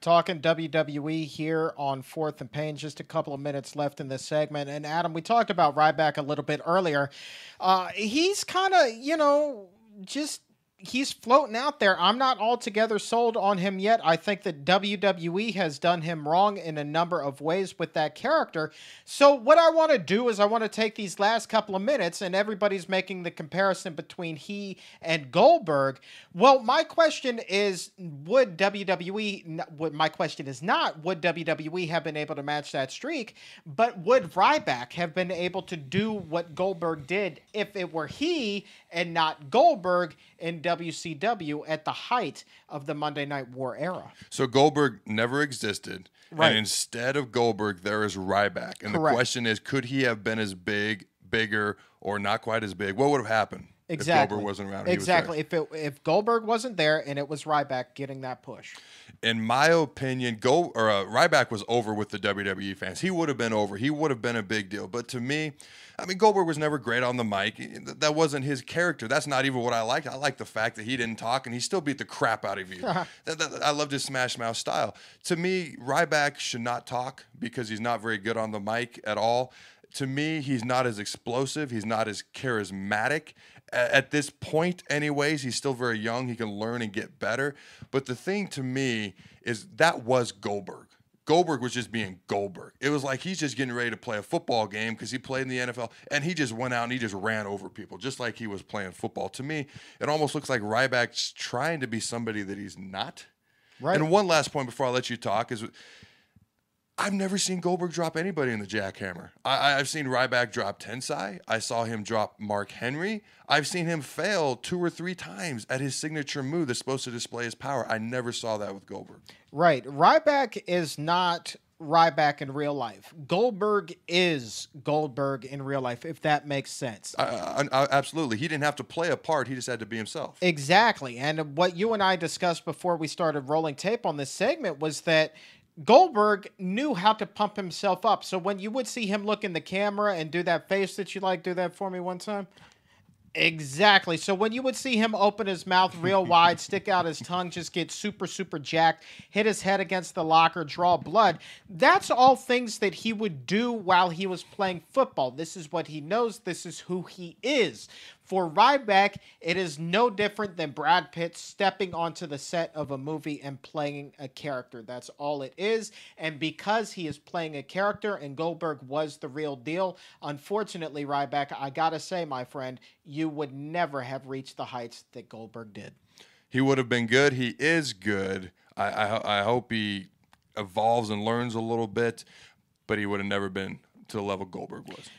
talking WWE here on Fourth and Pain. Just a couple of minutes left in this segment. And Adam, we talked about Ryback a little bit earlier. Uh, he's kind of, you know, just he's floating out there. I'm not altogether sold on him yet. I think that WWE has done him wrong in a number of ways with that character. So, what I want to do is I want to take these last couple of minutes, and everybody's making the comparison between he and Goldberg. Well, my question is would WWE, my question is not, would WWE have been able to match that streak, but would Ryback have been able to do what Goldberg did if it were he and not Goldberg in WCW at the height of the Monday Night War era. So Goldberg never existed. Right. And instead of Goldberg, there is Ryback. And Correct. the question is, could he have been as big bigger or not quite as big, what would have happened? Exactly. If Goldberg wasn't around. Exactly. Was if it, if Goldberg wasn't there and it was Ryback getting that push. In my opinion, Go or uh, Ryback was over with the WWE fans. He would have been over. He would have been a big deal. But to me, I mean, Goldberg was never great on the mic. That wasn't his character. That's not even what I liked. I like the fact that he didn't talk and he still beat the crap out of you. I loved his Smash Mouth style. To me, Ryback should not talk because he's not very good on the mic at all to me, he's not as explosive. He's not as charismatic at this point, anyways. He's still very young. He can learn and get better. But the thing to me is that was Goldberg. Goldberg was just being Goldberg. It was like he's just getting ready to play a football game because he played in the NFL and he just went out and he just ran over people, just like he was playing football. To me, it almost looks like Ryback's trying to be somebody that he's not. Right. And one last point before I let you talk is I've never seen Goldberg drop anybody in the jackhammer. I, have seen Ryback drop Tensai. I saw him drop Mark Henry. I've seen him fail two or three times at his signature move that's supposed to display his power. I never saw that with Goldberg. Right. Ryback is not Ryback in real life. Goldberg is Goldberg in real life, if that makes sense. absolutely. He didn't have to play a part, he just had to be himself. Exactly. And what you and I discussed before we started rolling tape on this segment was that Goldberg knew how to pump himself up. So when you would see him look in the camera and do that face that you like, do that for me one time. Exactly. So when you would see him open his mouth real wide, stick out his tongue, just get super, super jacked, hit his head against the locker, draw blood, that's all things that he would do while he was playing football. This is what he knows. This is who he is. For Ryback, it is no different than Brad Pitt stepping onto the set of a movie and playing a character. That's all it is. And because he is playing a character and Goldberg was the real deal, unfortunately, Ryback, I gotta say, my friend, you would never have reached the heights that Goldberg did. He would have been good. He is good. I, I, I hope he evolves and learns a little bit, but he would have never been to the level Goldberg was.